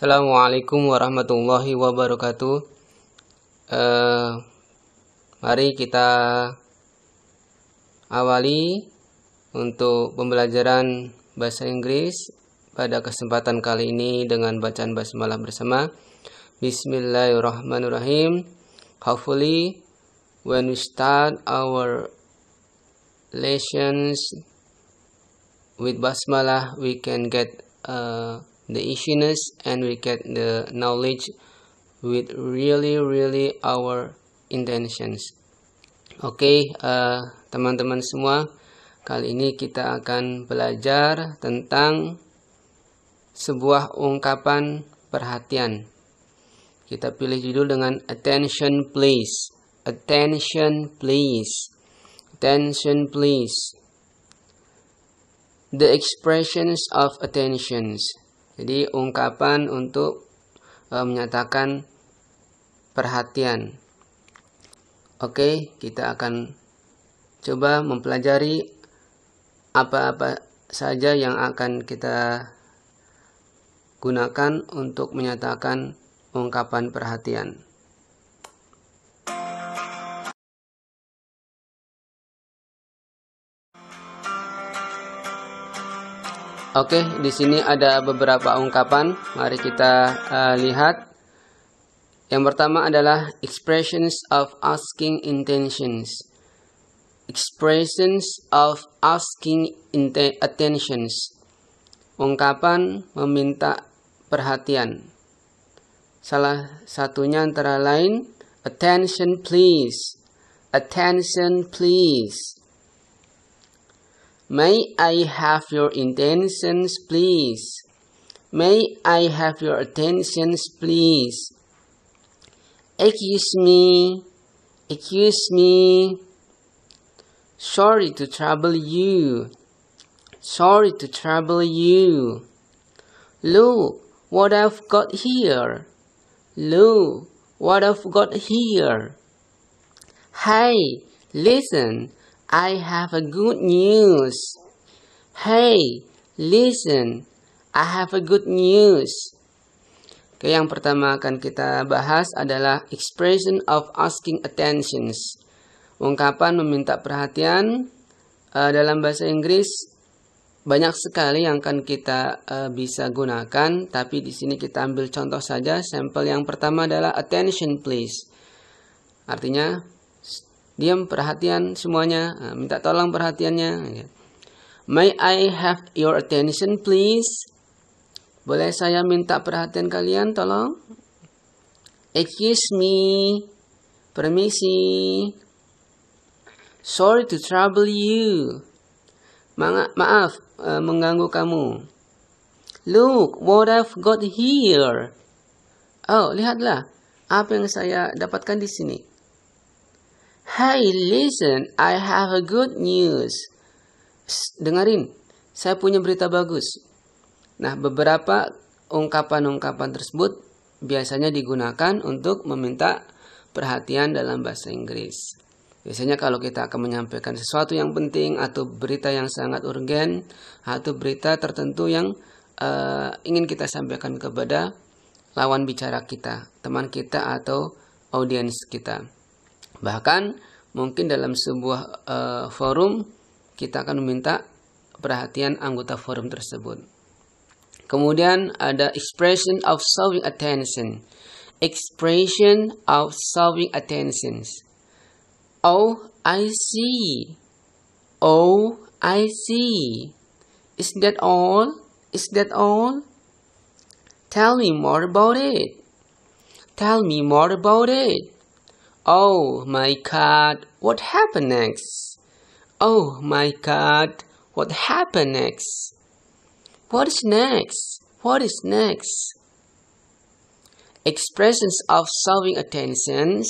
Assalamualaikum warahmatullahi wabarakatuh. Eh, mari kita awali untuk pembelajaran bahasa Inggris pada kesempatan kali ini dengan bacaan basmalah bersama. Bismillahirrahmanirrahim. Hopefully, when we start our lessons with basmalah, we can get a uh, eh, the issues and we get the knowledge with really really our intentions oke okay, uh, teman-teman semua kali ini kita akan belajar tentang sebuah ungkapan perhatian kita pilih judul dengan attention please attention please attention please the expressions of attentions jadi ungkapan untuk e, menyatakan perhatian. Oke, kita akan coba mempelajari apa-apa saja yang akan kita gunakan untuk menyatakan ungkapan perhatian. Oke, di sini ada beberapa ungkapan. Mari kita uh, lihat. Yang pertama adalah expressions of asking intentions. Expressions of asking attentions. Ungkapan meminta perhatian. Salah satunya antara lain attention please. Attention please. May I have your intentions, please? May I have your attentions, please? Excuse me. Excuse me. Sorry to trouble you. Sorry to trouble you. Look what I've got here. Look what I've got here. Hey, listen. I have a good news. Hey, listen. I have a good news. Oke, yang pertama akan kita bahas adalah expression of asking attentions. Ungkapan meminta perhatian uh, dalam bahasa Inggris banyak sekali yang akan kita uh, bisa gunakan, tapi di sini kita ambil contoh saja. Sampel yang pertama adalah attention please. Artinya diam perhatian semuanya minta tolong perhatiannya ya. may I have your attention please boleh saya minta perhatian kalian tolong excuse me permisi sorry to trouble you Ma maaf uh, mengganggu kamu look what I've got here oh lihatlah apa yang saya dapatkan di sini Hey, listen, I have a good news. Psst, dengerin, saya punya berita bagus. Nah, beberapa ungkapan-ungkapan tersebut biasanya digunakan untuk meminta perhatian dalam bahasa Inggris. Biasanya kalau kita akan menyampaikan sesuatu yang penting atau berita yang sangat urgen atau berita tertentu yang uh, ingin kita sampaikan kepada lawan bicara kita, teman kita atau audiens kita. Bahkan mungkin dalam sebuah uh, forum kita akan meminta perhatian anggota forum tersebut. Kemudian ada expression of solving attention. Expression of solving attentions. Oh, I see. Oh, I see. Is that all? Is that all? Tell me more about it. Tell me more about it. Oh my god, what happened next? Oh my god, what happened next? What is next? What is next? Expressions of showing attention,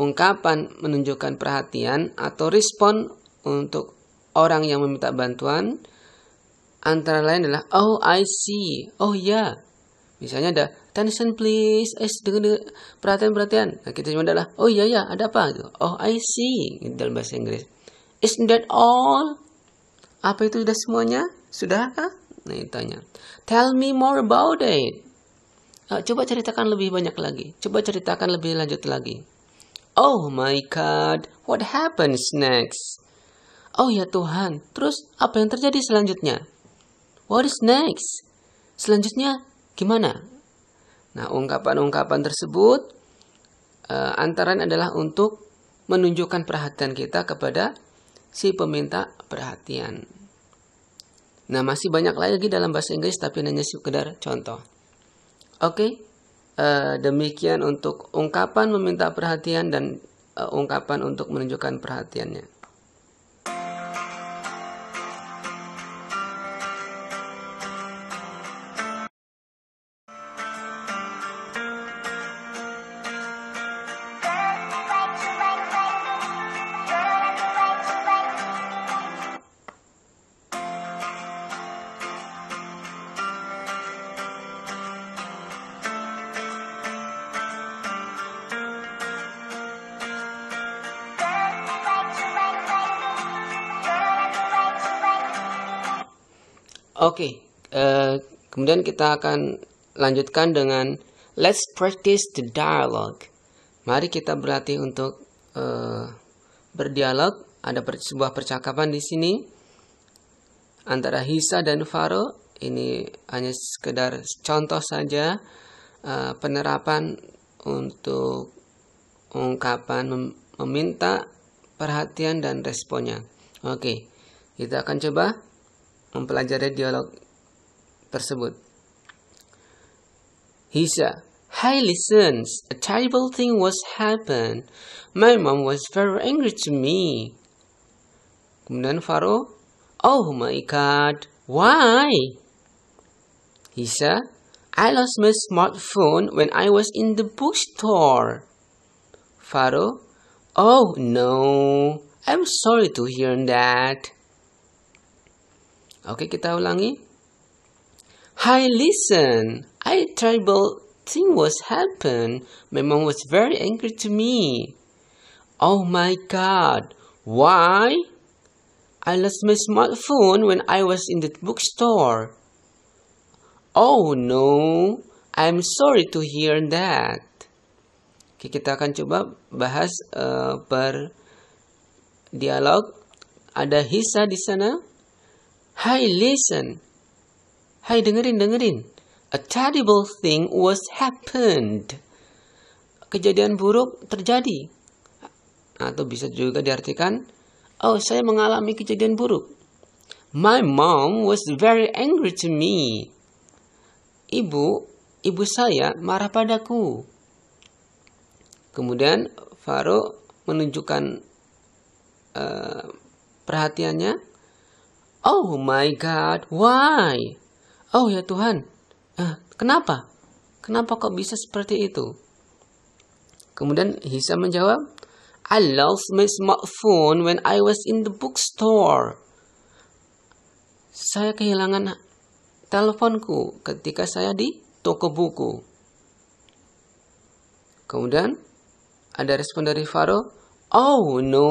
ungkapan menunjukkan perhatian atau respon untuk orang yang meminta bantuan antara lain adalah oh I see, oh ya. Yeah. Misalnya ada Tension please eh dengan, perhatian perhatian nah, kita cuma adalah oh iya iya. ada apa gitu. oh I see gitu dalam bahasa Inggris Is that all apa itu sudah semuanya sudahkah nah tanya tell me more about it Nah, coba ceritakan lebih banyak lagi coba ceritakan lebih lanjut lagi oh my god what happens next oh ya Tuhan terus apa yang terjadi selanjutnya what is next selanjutnya gimana Nah, ungkapan-ungkapan tersebut e, antaran adalah untuk menunjukkan perhatian kita kepada si peminta perhatian. Nah, masih banyak lagi dalam bahasa Inggris tapi hanya sekedar contoh. Oke, e, demikian untuk ungkapan meminta perhatian dan e, ungkapan untuk menunjukkan perhatiannya. Oke, okay, uh, eh, kemudian kita akan lanjutkan dengan let's practice the dialogue. Mari kita berlatih untuk uh, berdialog. Ada per sebuah percakapan di sini antara Hisa dan Faro. Ini hanya sekedar contoh saja uh, penerapan untuk ungkapan mem meminta perhatian dan responnya. Oke, okay, kita akan coba. mempelajari dialog tersebut. Hisa, Hi listen, a terrible thing was happened. My mom was very angry to me. Kemudian Faro, Oh my god, why? said, I lost my smartphone when I was in the bookstore. Faro, Oh no, I'm sorry to hear that. Oke, kita ulangi. Hi, listen. I terrible thing was happen. My mom was very angry to me. Oh my god. Why? I lost my smartphone when I was in the bookstore. Oh no. I'm sorry to hear that. Oke, kita akan coba bahas uh, per dialog. Ada Hisa di sana. Hi, listen. Hai dengerin, dengerin. A terrible thing was happened. Kejadian buruk terjadi. Atau bisa juga diartikan, oh saya mengalami kejadian buruk. My mom was very angry to me. Ibu, ibu saya marah padaku. Kemudian Faro menunjukkan uh, perhatiannya Oh my God, why? Oh ya Tuhan, uh, kenapa? Kenapa kok bisa seperti itu? Kemudian Hisa menjawab, I lost my smartphone when I was in the bookstore. Saya kehilangan teleponku ketika saya di toko buku. Kemudian ada respon dari Faro, Oh no,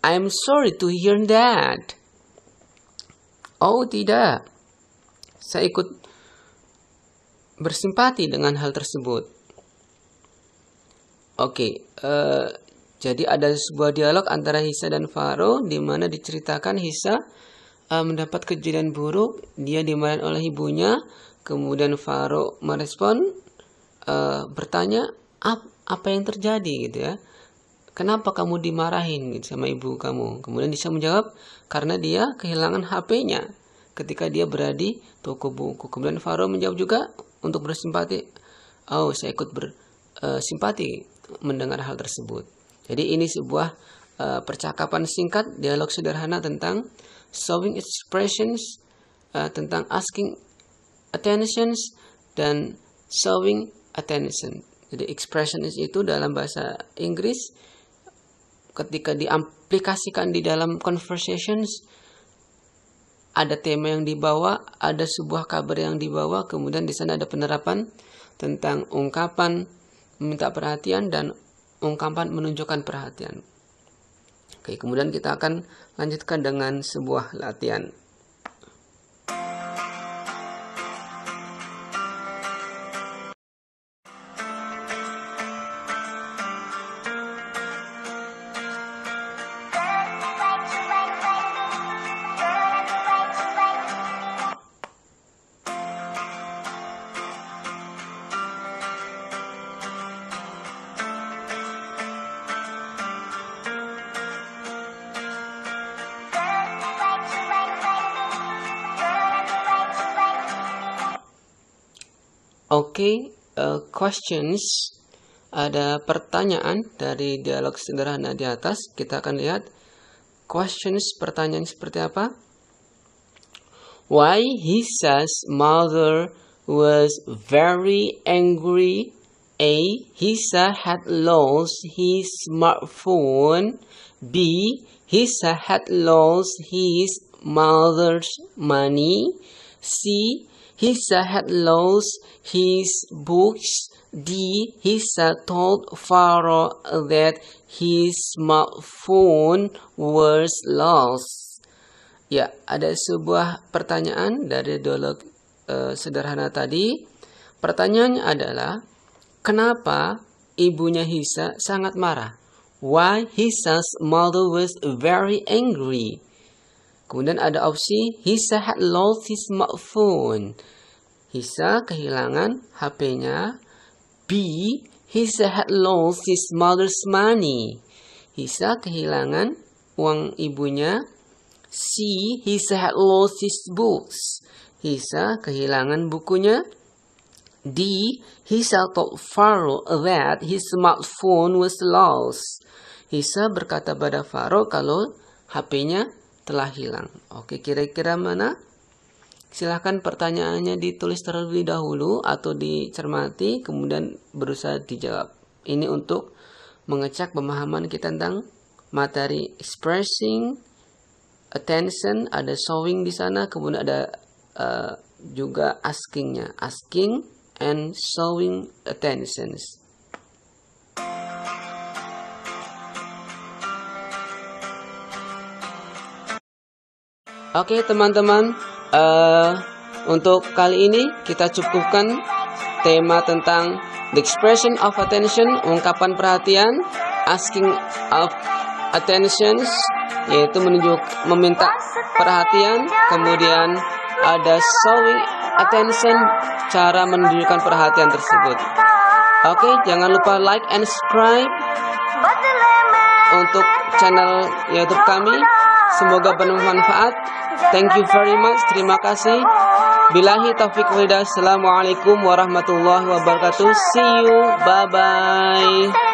I'm sorry to hear that. Oh tidak, saya ikut bersimpati dengan hal tersebut. Oke, uh, jadi ada sebuah dialog antara Hisa dan Faro di mana diceritakan Hisa uh, mendapat kejadian buruk, dia dimarahin oleh ibunya, kemudian Faro merespon uh, bertanya apa yang terjadi gitu ya kenapa kamu dimarahin gitu sama ibu kamu? Kemudian bisa menjawab, karena dia kehilangan HP-nya ketika dia berada di toko buku. Kemudian Faro menjawab juga untuk bersimpati. Oh, saya ikut bersimpati eh, mendengar hal tersebut. Jadi ini sebuah uh, percakapan singkat, dialog sederhana tentang showing expressions, uh, tentang asking attentions, dan showing attention. Jadi expression itu dalam bahasa Inggris ketika diaplikasikan di dalam conversations ada tema yang dibawa, ada sebuah kabar yang dibawa, kemudian di sana ada penerapan tentang ungkapan meminta perhatian dan ungkapan menunjukkan perhatian. Oke, kemudian kita akan lanjutkan dengan sebuah latihan. Oke, okay, uh, eh, questions. Ada pertanyaan dari dialog sederhana di atas. Kita akan lihat questions pertanyaan seperti apa. Why he says mother was very angry? A. Hisa had lost his smartphone. B. Hisa had lost his mother's money. C. Hisa had lost his books. D. Hisa told Faro that his smartphone was lost. Ya, ada sebuah pertanyaan dari dialog uh, sederhana tadi. Pertanyaannya adalah, kenapa ibunya Hisa sangat marah? Why Hisa's mother was very angry? Kemudian ada opsi lost smartphone, smartphone. Hisa kehilangan HP-nya. B. Hisa had lost his mother's money. Hisa kehilangan uang ibunya. C. Hisa had lost his books. Hisa kehilangan bukunya. D. Hisa told Faro that his smartphone was lost. Hisa berkata pada Faro kalau HP-nya telah hilang. Oke, kira-kira mana? Silahkan pertanyaannya ditulis terlebih dahulu atau dicermati, kemudian berusaha dijawab. Ini untuk mengecek pemahaman kita tentang materi expressing, attention, ada showing di sana, kemudian ada uh, juga askingnya, asking and showing attentions. Oke teman-teman, uh, untuk kali ini kita cukupkan tema tentang the expression of attention, ungkapan perhatian, asking of attentions yaitu menunjuk meminta perhatian, kemudian ada showing attention, cara menunjukkan perhatian tersebut. Oke, jangan lupa like and subscribe untuk channel YouTube kami. Semoga bermanfaat. Thank you very much. Terima kasih. Bilahi taufik wida. Assalamualaikum warahmatullahi wabarakatuh. See you. Bye bye.